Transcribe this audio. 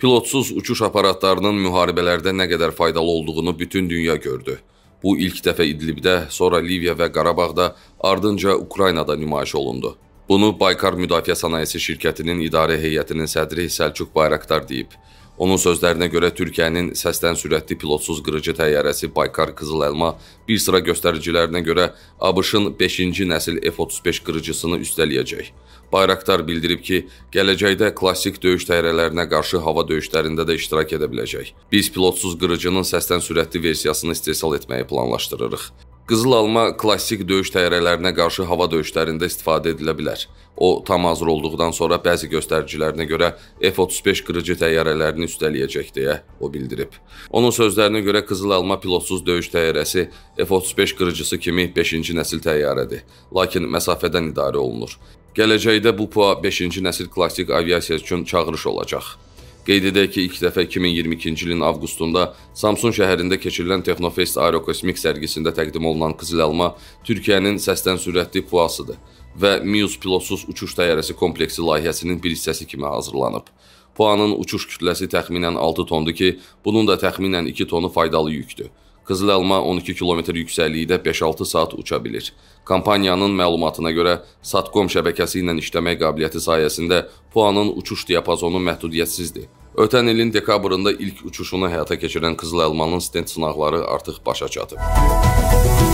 Pilotsuz uçuş aparatlarının müharibələrdə nə qədər faydalı olduğunu bütün dünya gördü. Bu ilk dəfə İdlibdə, sonra Liviya və Qarabağda, ardınca Ukraynada nümayiş olundu. Bunu Baykar Müdafiə Sənayesi şirkətinin idarə heyətinin sədri Səlcuq Bayraqdar deyib. Onun sözlərinə görə Türkiyənin səsdən sürətli pilotsuz qırıcı təyyarəsi Baykar Qızıl Elma bir sıra göstəricilərinə görə ABŞ-ın 5-ci nəsil F-35 qırıcısını üstələyəcək. Bayraktar bildirib ki, gələcəkdə klassik döyüş təyyarələrinə qarşı hava döyüşlərində də iştirak edə biləcək. Biz pilotsuz qırıcının səsdən sürətli versiyasını istehsal etməyi planlaşdırırıq. Qızıl alma klassik döyüş təyyarələrinə qarşı hava döyüşlərində istifadə edilə bilər. O tam hazır olduqdan sonra bəzi göstəricilərinə görə F-35 qırıcı təyyarələrini üstələyəcək deyə o bildirib. Onun sözlərinə görə Qızıl alma pilotsuz döyüş təyyarəsi F-35 qırıcısı kimi 5-ci nəsil təyyarədir, lakin məsafədən idarə olunur. Gələcəkdə bu PUA 5-ci nəsil klassik aviasiya üçün çağırış olacaq. Qeyd edək ki, ilk dəfə 2022-ci ilin avqustunda Samsun şəhərində keçirilən Texnofest Aerokosmik sərgisində təqdim olunan Qızıl Alma Türkiyənin səsdən sürətli puasıdır və Mius pilotsuz uçuş təyyarəsi kompleksi layihəsinin bir hissəsi kimi hazırlanıb. Puanın uçuş kütləsi təxminən 6 tondur ki, bunun da təxminən 2 tonu faydalı yükdür. Qızıləlma 12 kilometr yüksəklikdə 5-6 saat uça bilir. Kompaniyanın məlumatına görə Satcom şəbəkəsi ilə işləmək qabiliyyəti sayəsində Puanın uçuş diapazonu məhdudiyyətsizdir. Ötən ilin dekabrında ilk uçuşunu həyata keçirən Qızıləlmanın stend sınaqları artıq başa çatıb.